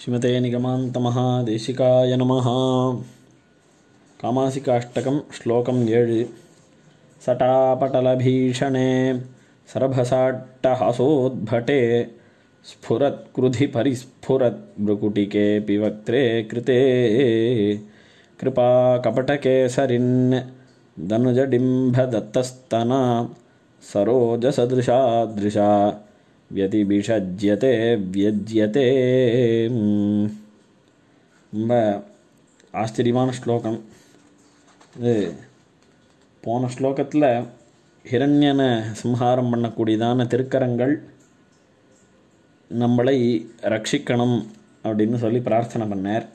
श्रीमते निगमान्तमहादेशिकाय नमः कामासिकाष्टकं श्लोकं ये सटापटलभीषणे सरभसाट्टहसोद्भटे स्फुरत्कृधि परिस्फुरत् भ्रुकुटिकेऽपि वक्त्रे कृते कृपाकपटकेसरिन् दनुजडिम्भदत्तस्तना सरोजसदृशादृशा व्यतिभिषज्यते व्यज्यते ரொம்ப ஆச்சரியமான ஸ்லோகம் இது போன ஸ்லோகத்தில் ஹிரண்யனை சம்ஹாரம் பண்ணக்கூடியதான திருக்கரங்கள் நம்மளை ரட்சிக்கணும் அப்படின்னு சொல்லி பிரார்த்தனை பண்ணார்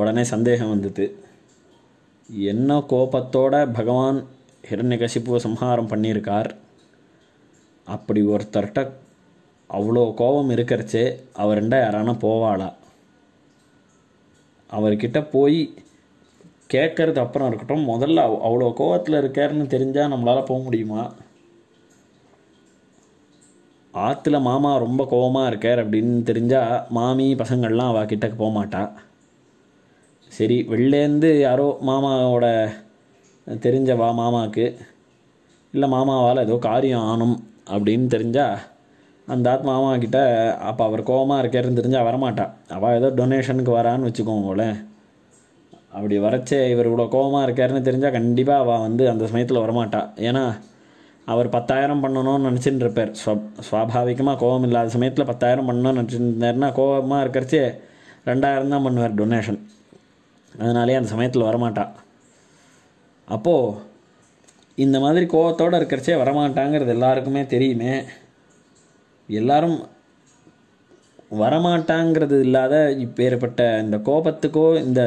உடனே சந்தேகம் வந்தது என்ன கோபத்தோட பகவான் ஹிரண்யகசிப்புவை சம்ஹாரம் பண்ணியிருக்கார் அப்படி ஒருத்தர்கிட்ட அவ்வளோ கோபம் இருக்கிறச்சே அவர் ரெண்டா யாரானா போவாளா அவர்கிட்ட போய் கேட்கறது அப்புறம் இருக்கட்டும் முதல்ல அவ்வளோ கோவத்தில் இருக்காருன்னு தெரிஞ்சால் நம்மளால் போக முடியுமா ஆற்றுல மாமா ரொம்ப கோபமாக இருக்கார் அப்படின்னு தெரிஞ்சால் மாமி பசங்கள்லாம் அவள் கிட்டக்கு போகமாட்டா சரி வெளிலேருந்து யாரோ மாமாவோட தெரிஞ்சவா மாமாவுக்கு இல்லை மாமாவால் ஏதோ காரியம் ஆனும் அப்படின்னு தெரிஞ்சால் அந்த ஆத்மா மாமா கிட்ட அப்போ அவர் கோபமாக இருக்கேன்னு தெரிஞ்சால் வரமாட்டான் அவள் ஏதோ டொனேஷனுக்கு வரான்னு வச்சுக்கோங்களேன் அப்படி வரச்சே இவர் இவ்வளோ கோபமாக இருக்காருன்னு தெரிஞ்சால் கண்டிப்பாக அவள் வந்து அந்த சமயத்தில் வரமாட்டா ஏன்னா அவர் பத்தாயிரம் பண்ணணும்னு நினச்சிட்டு இருப்பார் சுவாபாவிகமாக கோபம் இல்லாத சமயத்தில் பத்தாயிரம் பண்ணணும்னு நினச்சிருந்தாருன்னா கோபமாக இருக்கிறச்சே ரெண்டாயிரம் தான் பண்ணுவார் டொனேஷன் அதனாலே அந்த சமயத்தில் வரமாட்டா அப்போது இந்த மாதிரி கோபத்தோடு இருக்கிறச்சே வரமாட்டாங்கிறது எல்லாருக்குமே தெரியுமே எல்லாரும் வரமாட்டாங்கிறது இல்லாத இப்பேற்பட்ட இந்த கோபத்துக்கோ இந்த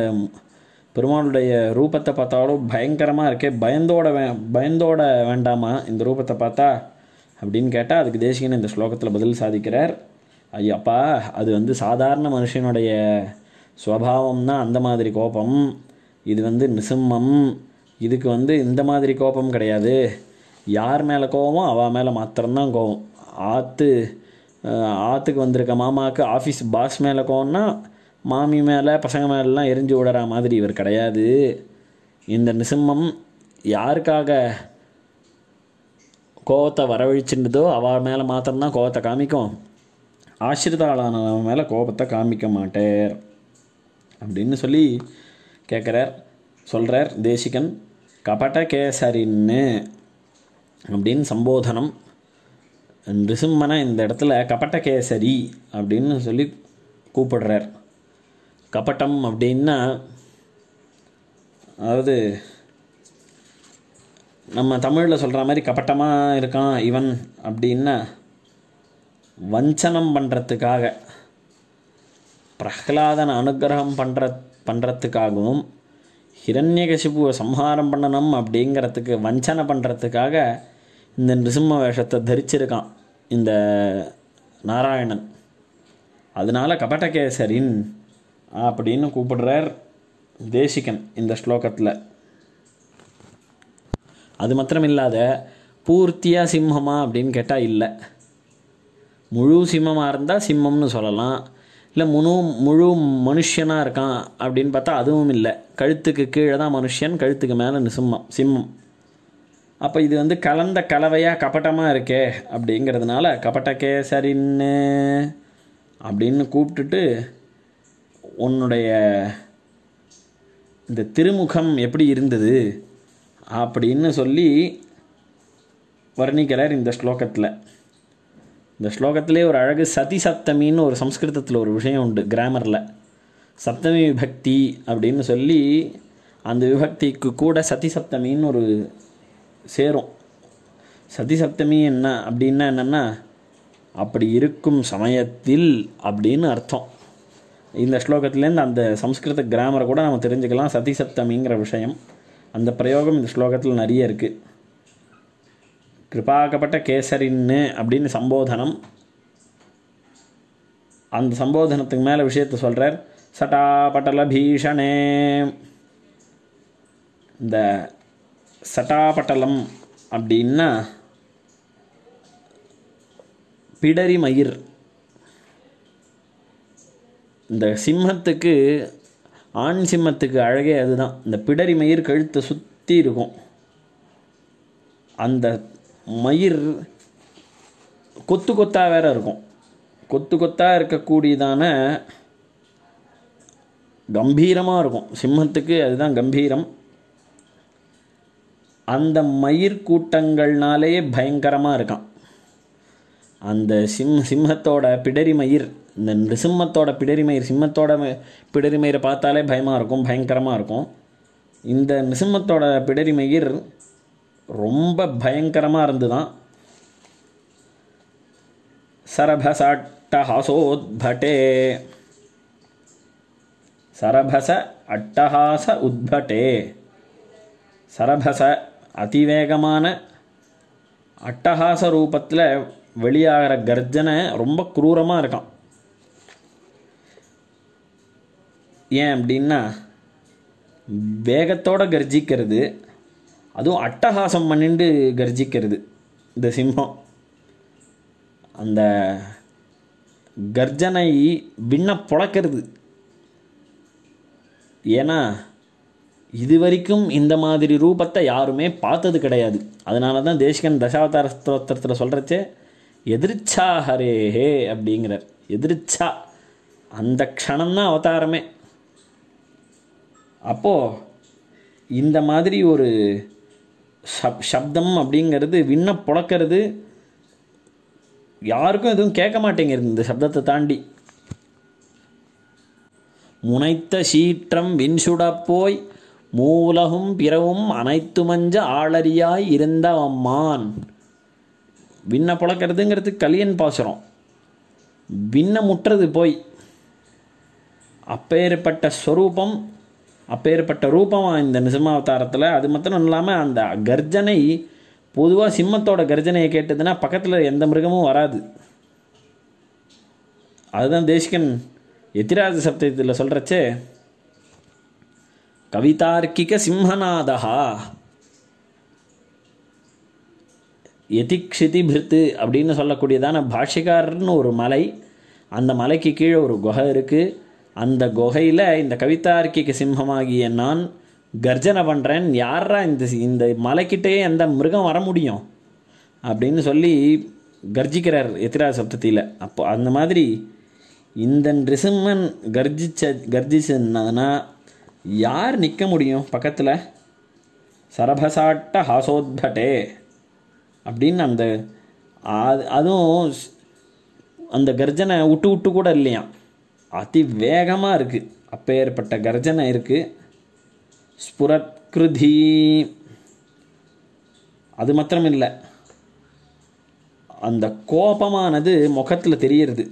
பெருமாளுடைய ரூபத்தை பார்த்தாலும் பயங்கரமாக இருக்கே பயந்தோட வே பயந்தோட வேண்டாமா இந்த ரூபத்தை பார்த்தா அப்படின்னு கேட்டால் அதுக்கு தேசிகன் இந்த ஸ்லோகத்தில் பதில் சாதிக்கிறார் ஐயப்பா அது வந்து சாதாரண மனுஷனுடைய ஸ்வபாவம்னா அந்த மாதிரி கோபம் இது வந்து நிசிம்மம் இதுக்கு வந்து இந்த மாதிரி கோபம் கிடையாது யார் மேலே கோபமோ அவள் மேலே மாத்திரம்தான் கோபம் ஆற்று ஆற்றுக்கு வந்திருக்க மாமாவுக்கு ஆஃபீஸ் பாஸ் மேலே கோன்னா மாமி மேலே பசங்க மேலெலாம் எரிஞ்சு விடுற மாதிரி இவர் கிடையாது இந்த நிசம்மம் யாருக்காக கோபத்தை வரவழிச்சுன்றதோ அவள் மேலே மாத்திரம்தான் கோவத்தை காமிக்கும் ஆசிரிதாளானவன் மேலே கோபத்தை காமிக்க மாட்டேர் அப்படின்னு சொல்லி கேட்குறார் சொல்கிறார் தேசிகன் கபட்ட கேசரின்னு அப்படின்னு சம்போதனம் நிருசிம்மனை இந்த இடத்துல கபட்டகேசரி அப்படின்னு சொல்லி கூப்பிடுறார் கபட்டம் அப்படின்னா அதாவது நம்ம தமிழில் சொல்கிற மாதிரி கபட்டமாக இருக்கான் இவன் அப்படின்னா வஞ்சனம் பண்ணுறதுக்காக பிரஹ்லாதன் அனுகிரகம் பண்ணுற பண்ணுறதுக்காகவும் ஹிரண்யகசிபுவை சம்ஹாரம் பண்ணணும் அப்படிங்கிறதுக்கு வஞ்சனை பண்ணுறதுக்காக இந்த நிருசிம்ம வேஷத்தை தரிச்சிருக்கான் இந்த நாராயணன் அதனால் கபட்டகேசரின் அப்படின்னு கூப்பிடுறார் தேசிகன் இந்த ஸ்லோகத்தில் அது மாத்திரம் இல்லாத பூர்த்தியாக சிம்மமா அப்படின்னு கேட்டால் இல்லை முழு சிம்மமாக இருந்தால் சிம்மம்னு சொல்லலாம் இல்லை முழு முழு மனுஷனாக இருக்கான் அப்படின்னு பார்த்தா அதுவும் இல்லை கழுத்துக்கு கீழே தான் மனுஷன் கழுத்துக்கு மேலே சிம்மம் சிம்மம் அப்போ இது வந்து கலந்த கலவையாக கபட்டமாக இருக்கே அப்படிங்கிறதுனால கபட்ட கேசரின்னு அப்படின்னு கூப்பிட்டுட்டு உன்னுடைய இந்த திருமுகம் எப்படி இருந்தது அப்படின்னு சொல்லி வர்ணிக்கிறார் இந்த ஸ்லோகத்தில் இந்த ஸ்லோகத்திலே ஒரு அழகு சதி சப்தமின்னு ஒரு சம்ஸ்கிருதத்தில் ஒரு விஷயம் உண்டு கிராமரில் சப்தமி விபக்தி அப்படின்னு சொல்லி அந்த விபக்திக்கு கூட சதி சப்தமின்னு ஒரு சேரும் சதி சப்தமி என்ன அப்படின்னா என்னென்னா அப்படி இருக்கும் சமயத்தில் அப்படின்னு அர்த்தம் இந்த ஸ்லோகத்துலேருந்து அந்த சம்ஸ்கிருத கிராமரை கூட நம்ம தெரிஞ்சுக்கலாம் சதி சப்தமிங்கிற விஷயம் அந்த பிரயோகம் இந்த ஸ்லோகத்தில் நிறைய இருக்குது கிருபாக்கப்பட்ட கேசரின்னு அப்படின்னு சம்போதனம் அந்த சம்போதனத்துக்கு மேலே விஷயத்தை சொல்கிறார் பட்டல பீஷணே இந்த சட்டாபட்டலம் அப்படின்னா பிடரி மயிர் இந்த சிம்மத்துக்கு ஆண் சிம்மத்துக்கு அழகே அதுதான் இந்த பிடரி மயிர் கழுத்தை சுற்றி இருக்கும் அந்த மயிர் கொத்து கொத்தாக வேற இருக்கும் கொத்து கொத்தாக இருக்கக்கூடியதான கம்பீரமாக இருக்கும் சிம்மத்துக்கு அதுதான் கம்பீரம் அந்த மயிர் கூட்டங்கள்னாலேயே பயங்கரமாக இருக்கான் அந்த சிம் சிம்மத்தோட பிடரி மயிர் இந்த நிருசிம்மத்தோட பிடரி மயிர் சிம்மத்தோட பிடரி மயிரை பார்த்தாலே பயமாக இருக்கும் பயங்கரமாக இருக்கும் இந்த நிசிம்மத்தோட பிடரி மயிர் ரொம்ப பயங்கரமாக இருந்துதான் சரபசாட்டஹாசோத்பட்டே சரபச அட்டஹாச உத்பட்டே சரபச அதிவேகமான அட்டகாச ரூபத்தில் வெளியாகிற கர்ஜனை ரொம்ப குரூரமாக இருக்கான் ஏன் அப்படின்னா வேகத்தோடு கர்ஜிக்கிறது அதுவும் அட்டகாசம் பண்ணிட்டு கர்ஜிக்கிறது இந்த சிம்மம் அந்த கர்ஜனை விண்ண புழக்கிறது ஏன்னா இது வரைக்கும் இந்த மாதிரி ரூபத்தை யாருமே பார்த்தது கிடையாது அதனால தான் தேசிகன் தசாவதார ஸ்தோத்திரத்தில் சொல்கிறச்சே எதிர்ச்சா ஹரேஹே அப்படிங்கிறார் எதிர்ச்சா அந்த க்ஷணம்தான் அவதாரமே அப்போது இந்த மாதிரி ஒரு சப் சப்தம் அப்படிங்கிறது விண்ண புழக்கிறது யாருக்கும் எதுவும் கேட்க மாட்டேங்கிறது இந்த சப்தத்தை தாண்டி முனைத்த சீற்றம் விண்சுட போய் மூலகும் பிறவும் அனைத்துமஞ்ச ஆளறியாய் இருந்தவம்மான் விண்ண பழக்கிறதுங்கிறது கலியன் பாசுரம் விண்ண முற்றது போய் அப்பேற்பட்ட ஸ்வரூபம் அப்பேற்பட்ட ரூபம் இந்த நிசிம்மாவதாரத்தில் அது மட்டும் இல்லாமல் அந்த கர்ஜனை பொதுவாக சிம்மத்தோட கர்ஜனையை கேட்டதுன்னா பக்கத்தில் எந்த மிருகமும் வராது அதுதான் தேசிகன் எத்திராஜ சப்தத்தில் சொல்கிறச்சே கவிதார்க்கிக சிம்மநாதா எதிக்ஷிதி பிர்த்து அப்படின்னு சொல்லக்கூடியதான பாஷிகாரர்னு ஒரு மலை அந்த மலைக்கு கீழே ஒரு குகை இருக்குது அந்த குகையில் இந்த கவிதார்க்கிக சிம்மமாகிய நான் கர்ஜனை பண்ணுறேன் யாரா இந்த இந்த மலைக்கிட்டே எந்த மிருகம் வர முடியும் அப்படின்னு சொல்லி கர்ஜிக்கிறார் எத்திரா சப்தத்தியில் அப்போ அந்த மாதிரி இந்த ரிசிம்மன் கர்ஜிச்ச கர்ஜிச்சதுன்னா யார் நிற்க முடியும் பக்கத்தில் சரபசாட்ட ஹாசோத்பட்டே அப்படின்னு அந்த அது அதுவும் அந்த கர்ஜனை விட்டு விட்டு கூட இல்லையாம் அதி வேகமாக இருக்குது ஏற்பட்ட கர்ஜனை இருக்குது ஸ்புரத்கிருதி அது மாத்திரம் இல்லை அந்த கோபமானது முகத்தில் தெரியறது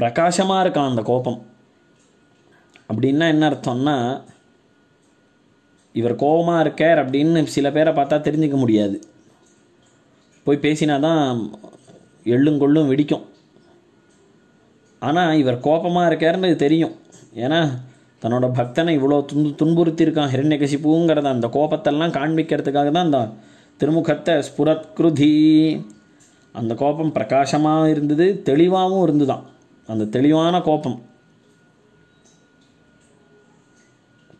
பிரகாசமாக இருக்கான் அந்த கோபம் அப்படின்னா என்ன அர்த்தம்னா இவர் கோபமாக இருக்கார் அப்படின்னு சில பேரை பார்த்தா தெரிஞ்சிக்க முடியாது போய் பேசினா தான் எள்ளும் கொள்ளும் வெடிக்கும் ஆனால் இவர் கோபமாக இருக்கார்ன்றது தெரியும் ஏன்னா தன்னோட பக்தனை இவ்வளோ துன்பு துன்புறுத்தியிருக்கான் ஹிரண்யகசிப்புங்கிறத அந்த கோபத்தெல்லாம் காண்பிக்கிறதுக்காக தான் அந்த திருமுகத்தை ஸ்புரத்கிருதி அந்த கோபம் பிரகாசமாக இருந்தது தெளிவாகவும் இருந்துதான் அந்த தெளிவான கோபம்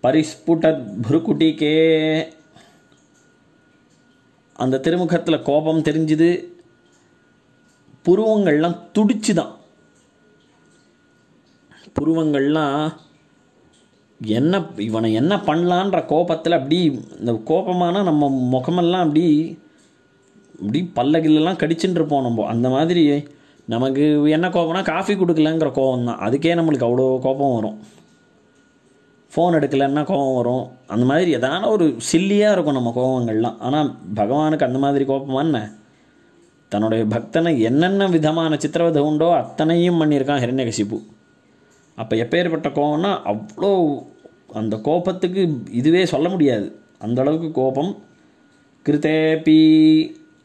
பரிஸ்புட்ட புருக்குட்டிக்கே அந்த திருமுகத்தில் கோபம் தெரிஞ்சுது புருவங்கள்லாம் துடிச்சு தான் புருவங்கள்லாம் என்ன இவனை என்ன பண்ணலான்ற கோபத்தில் அப்படி இந்த கோபமான நம்ம முகமெல்லாம் அப்படி இப்படி பல்லகிலெல்லாம் கடிச்சுட்டு இருப்போம் நம்ம அந்த மாதிரி நமக்கு என்ன கோபம்னா காஃபி கொடுக்கலங்கிற கோபம் தான் அதுக்கே நம்மளுக்கு அவ்வளோ கோபம் வரும் ஃபோன் எடுக்கலைன்னா கோபம் வரும் அந்த மாதிரி எதான ஒரு சில்லியாக இருக்கும் நம்ம கோபங்கள்லாம் ஆனால் பகவானுக்கு அந்த மாதிரி கோபமா என்ன தன்னுடைய பக்தனை என்னென்ன விதமான சித்திரவதை உண்டோ அத்தனையும் பண்ணியிருக்கான் ஹிரண்யகசிப்பு அப்போ எப்பேற்பட்ட கோபம்னா அவ்வளோ அந்த கோபத்துக்கு இதுவே சொல்ல முடியாது அந்தளவுக்கு கோபம் கிருத்தேபி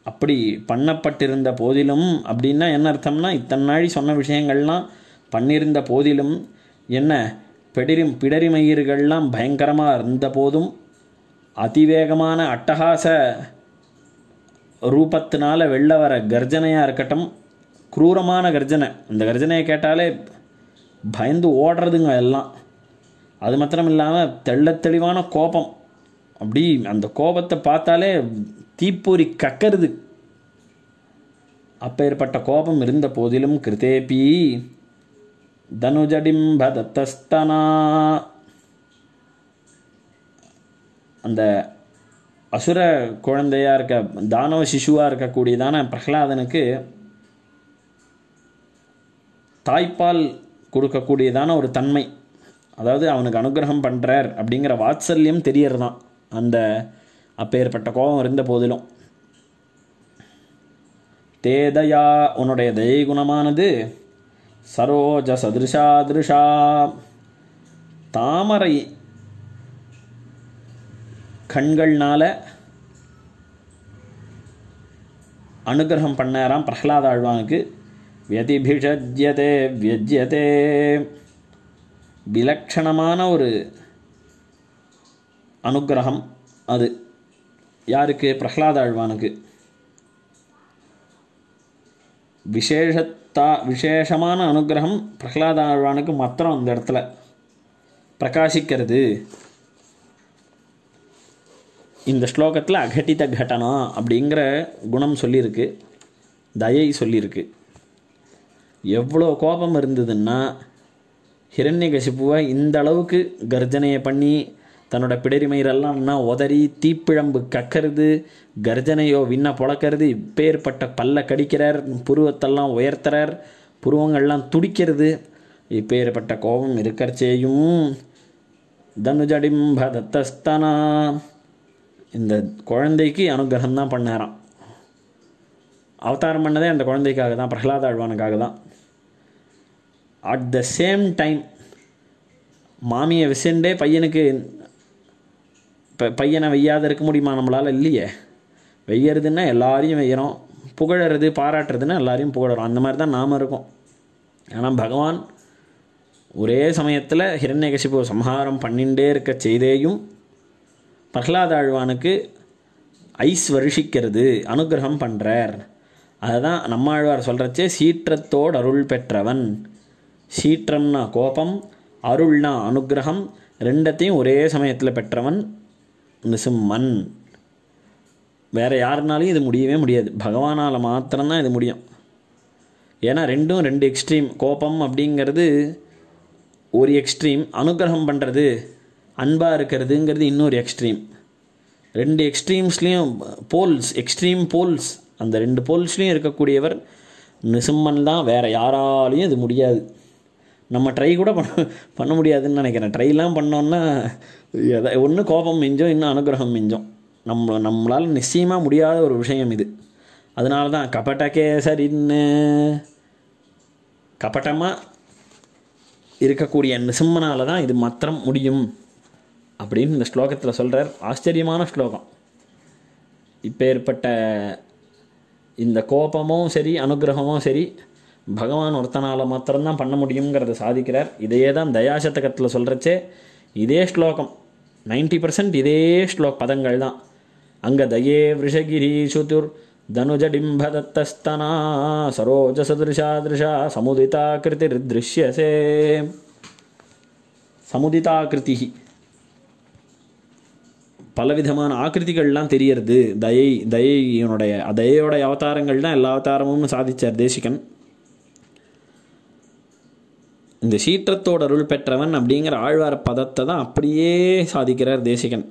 அப்படி பண்ணப்பட்டிருந்த போதிலும் அப்படின்னா என்ன அர்த்தம்னா இத்தனை நாள் சொன்ன விஷயங்கள்லாம் பண்ணியிருந்த போதிலும் என்ன பெடிரும் பிடரிமயிர்கள்லாம் பயங்கரமாக இருந்த போதும் அதிவேகமான அட்டகாச ரூபத்தினால வெளில வர கர்ஜனையாக இருக்கட்டும் குரூரமான கர்ஜனை இந்த கர்ஜனையை கேட்டாலே பயந்து ஓடுறதுங்க எல்லாம் அது மாத்திரம் இல்லாமல் தெள்ள தெளிவான கோபம் அப்படி அந்த கோபத்தை பார்த்தாலே தீப்பொறி கக்கருது அப்பேற்பட்ட கோபம் இருந்த போதிலும் கிருதேபி தனுஜடிம்ப தத்தஸ்தனா அந்த அசுர குழந்தையாக இருக்க தானவ சிசுவாக இருக்கக்கூடியதான பிரகலாதனுக்கு தாய்ப்பால் கொடுக்கக்கூடியதான ஒரு தன்மை அதாவது அவனுக்கு அனுகிரகம் பண்ணுறார் அப்படிங்கிற வாத்சல்யம் தெரியறதான் அந்த அப்பேற்பட்ட கோபம் இருந்த போதிலும் தேதயா உன்னுடைய தெய்குணமானது சரோஜ சதிருஷா திருஷா தாமரை கண்கள்னால் அனுகிரகம் பண்ணாராம் பிரஹ்லாத ஆழ்வானுக்கு வியதிபிஷத்யதே வியஜ்யதே விலக்ஷணமான ஒரு அனுகிரகம் அது யாருக்கு பிரஹ்லாத ஆழ்வானுக்கு விசேஷத்தா விசேஷமான அனுகிரகம் பிரஹ்லாத ஆழ்வானுக்கு மாத்திரம் அந்த இடத்துல பிரகாசிக்கிறது இந்த ஸ்லோகத்தில் அகட்டித கட்டணம் அப்படிங்கிற குணம் சொல்லியிருக்கு தயை சொல்லியிருக்கு எவ்வளோ கோபம் இருந்ததுன்னா ஹிரண்யகசிப்புவை இந்த அளவுக்கு கர்ஜனையை பண்ணி தன்னோட பிடரிமயிரெல்லாம் உதறி தீப்பிழம்பு கக்கறது கர்ஜனையோ விண்ண பொழக்கிறது இப்பேற்பட்ட பல்ல கடிக்கிறார் புருவத்தெல்லாம் உயர்த்துறார் புருவங்கள்லாம் துடிக்கிறது இப்பேற்பட்ட கோபம் இருக்கிற செய்யும் தத்தஸ்தனா இந்த குழந்தைக்கு அனுகிரகம் தான் பண்ணாராம் அவதாரம் பண்ணதே அந்த குழந்தைக்காக தான் பிரகலாத ஆழ்வானுக்காக தான் அட் த சேம் டைம் மாமியை விசண்டே பையனுக்கு இப்போ பையனை வெய்யாத இருக்க முடியுமா நம்மளால் இல்லையே வெய்யறதுன்னா எல்லாரையும் வெய்யறோம் புகழறது பாராட்டுறதுன்னா எல்லாரையும் புகழறோம் அந்த மாதிரி தான் நாம் இருக்கோம் ஆனால் பகவான் ஒரே சமயத்தில் ஹிரண்யகசிபு சம்ஹாரம் பண்ணிகிட்டே இருக்க செய்தேயும் ஆழ்வானுக்கு ஐஸ் வருஷிக்கிறது அனுகிரகம் பண்ணுறார் அதுதான் நம்மாழ்வார் சொல்கிறச்சே சீற்றத்தோடு அருள் பெற்றவன் சீற்றம்னா கோபம் அருள்னா அனுகிரகம் ரெண்டத்தையும் ஒரே சமயத்தில் பெற்றவன் மிஸ் மண் வேறு யாருனாலையும் இது முடியவே முடியாது பகவானால் மாத்திரம்தான் இது முடியும் ஏன்னா ரெண்டும் ரெண்டு எக்ஸ்ட்ரீம் கோபம் அப்படிங்கிறது ஒரு எக்ஸ்ட்ரீம் அனுகிரகம் பண்ணுறது அன்பாக இருக்கிறதுங்கிறது இன்னொரு எக்ஸ்ட்ரீம் ரெண்டு எக்ஸ்ட்ரீம்ஸ்லேயும் போல்ஸ் எக்ஸ்ட்ரீம் போல்ஸ் அந்த ரெண்டு போல்ஸ்லேயும் இருக்கக்கூடியவர் நிசிம்மன் தான் வேறு யாராலையும் இது முடியாது நம்ம ட்ரை கூட பண்ண பண்ண முடியாதுன்னு நினைக்கிறேன் ட்ரைலாம் பண்ணோன்னா எதை ஒன்று கோபம் மிஞ்சம் இன்னும் அனுகிரகம் மிஞ்சம் நம்ம நம்மளால் நிச்சயமாக முடியாத ஒரு விஷயம் இது அதனால தான் கபட்ட கேசரின்னு கபட்டமாக இருக்கக்கூடிய நிசம்மனால் தான் இது மாத்திரம் முடியும் அப்படின்னு இந்த ஸ்லோகத்தில் சொல்கிறார் ஆச்சரியமான ஸ்லோகம் இப்போ ஏற்பட்ட இந்த கோபமும் சரி அனுகிரகமும் சரி பகவான் ஒருத்தனால் மாத்திரம்தான் பண்ண முடியுங்கிறத சாதிக்கிறார் இதையே தான் தயாசத்தகத்தில் சொல்கிறச்சே இதே ஸ்லோகம் நைன்டி பர்சன்ட் இதே ஸ்லோக் பதங்கள் தான் அங்கே தயே சரோஜ தனுஜடிம்பதத்தஸ்தனா திருஷா சமுதிதா திருஷ்யசே சமுதிதா கிருதி பலவிதமான ஆக்கிருதிகள்லாம் தெரியறது தயை தயையினுடைய தயையோடைய அவதாரங்கள் தான் எல்லா அவதாரமும் சாதித்தார் தேசிகன் இந்த சீற்றத்தோட அருள் பெற்றவன் அப்படிங்கிற ஆழ்வார பதத்தை தான் அப்படியே சாதிக்கிறார் தேசிகன்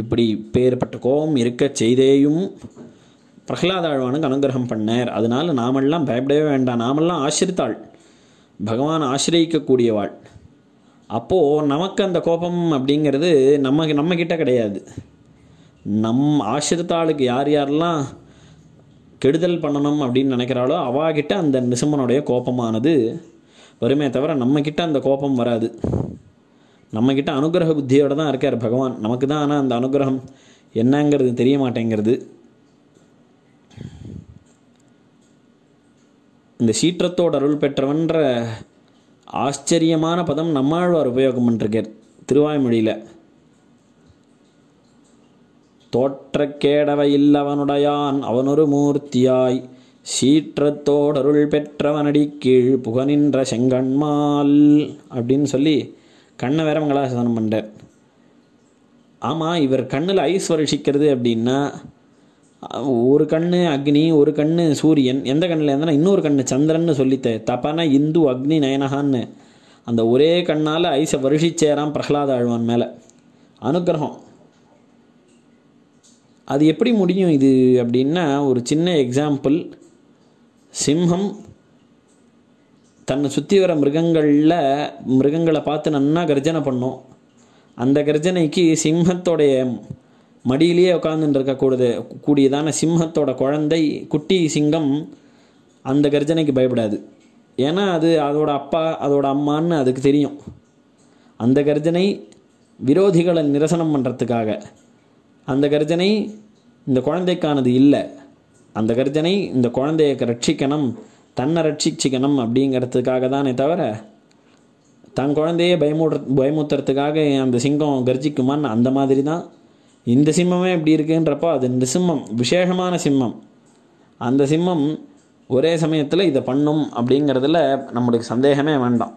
இப்படி பேர்பட்ட கோபம் இருக்க செய்தேயும் பிரகலாத ஆழ்வானுக்கு அனுகிரகம் பண்ணார் அதனால நாமெல்லாம் பயப்படவே வேண்டாம் நாமெல்லாம் ஆசிரித்தாள் பகவான் ஆசிரியக்கக்கூடியவாள் அப்போது நமக்கு அந்த கோபம் அப்படிங்கிறது நம்ம நம்மக்கிட்ட கிடையாது நம் ஆசிரித்தாளுக்கு யார் யாரெல்லாம் கெடுதல் பண்ணணும் அப்படின்னு நினைக்கிறாளோ அவாகிட்ட அந்த நிசம்மனுடைய கோபமானது வருமே தவிர நம்மக்கிட்ட அந்த கோபம் வராது நம்மக்கிட்ட அனுகிரக புத்தியோடு தான் இருக்கார் பகவான் நமக்கு தான் ஆனால் அந்த அனுகிரகம் என்னங்கிறது தெரிய மாட்டேங்கிறது இந்த சீற்றத்தோடு அருள் பெற்றவன்ற ஆச்சரியமான பதம் நம்மாழ்வார் உபயோகம் பண்ணிருக்கார் திருவாய்மொழியில் தோற்றக்கேடவையில்லவனுடையான் அவனொரு மூர்த்தியாய் சீற்றத்தோடருள் பெற்றவனடி கீழ் புகனின்ற செங்கண்மால் அப்படின்னு சொல்லி கண்ணை வேற மங்களாசாசனம் பண்ணுறார் ஆமாம் இவர் கண்ணில் ஐஸ் வருஷிக்கிறது அப்படின்னா ஒரு கண்ணு அக்னி ஒரு கண்ணு சூரியன் எந்த கண்ணில் இருந்தனா இன்னொரு கண்ணு சந்திரன்னு சொல்லித்த தப்பானா இந்து அக்னி நயனகான்னு அந்த ஒரே கண்ணால் ஐஸை வருஷிச்சேரான் பிரகலாத ஆழ்வான் மேலே அனுக்கிரகம் அது எப்படி முடியும் இது அப்படின்னா ஒரு சின்ன எக்ஸாம்பிள் சிம்ஹம் தன்னை சுற்றி வர மிருகங்களில் மிருகங்களை பார்த்து நன்னா கர்ஜனை பண்ணும் அந்த கர்ஜனைக்கு சிம்ஹத்தோடைய மடியிலேயே உட்காந்துட்டு இருக்கக்கூடாது கூடியதான சிம்ஹத்தோட குழந்தை குட்டி சிங்கம் அந்த கர்ஜனைக்கு பயப்படாது ஏன்னா அது அதோட அப்பா அதோட அம்மான்னு அதுக்கு தெரியும் அந்த கர்ஜனை விரோதிகளை நிரசனம் பண்ணுறதுக்காக அந்த கர்ஜனை இந்த குழந்தைக்கானது இல்லை அந்த கர்ஜனை இந்த குழந்தையை ரட்சிக்கணும் தன்னை ரட்சிச்சிக்கணும் அப்படிங்கிறதுக்காக தானே தவிர தன் குழந்தையே பயமூடுற பயமுத்துறதுக்காக அந்த சிங்கம் கர்ஜிக்குமான்னு அந்த மாதிரி தான் இந்த சிம்மமே இப்படி இருக்குன்றப்போ அது இந்த சிம்மம் விசேஷமான சிம்மம் அந்த சிம்மம் ஒரே சமயத்தில் இதை பண்ணும் அப்படிங்கிறதுல நம்மளுக்கு சந்தேகமே வேண்டாம்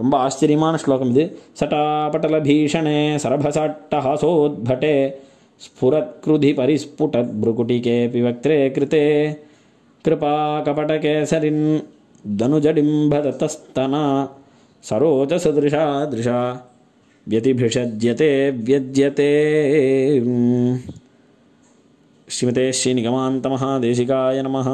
ரொம்ப ஆச்சரியமான ஸ்லோகம் இது சட்டாபட்டல பீஷணே சரபசாட்டஹாசோத்பட்டே स्फुरत्कृधि परिस्फुटद्भ्रुकुटिकेऽपि वक्त्रे कृते कृपाकपटके दनुजडिम्भदतस्तना सरोचसदृशा दृशा व्यतिभिषज्यते व्यज्यते श्रीमते श्रीनिगमान्तमहादेशिकाय नमः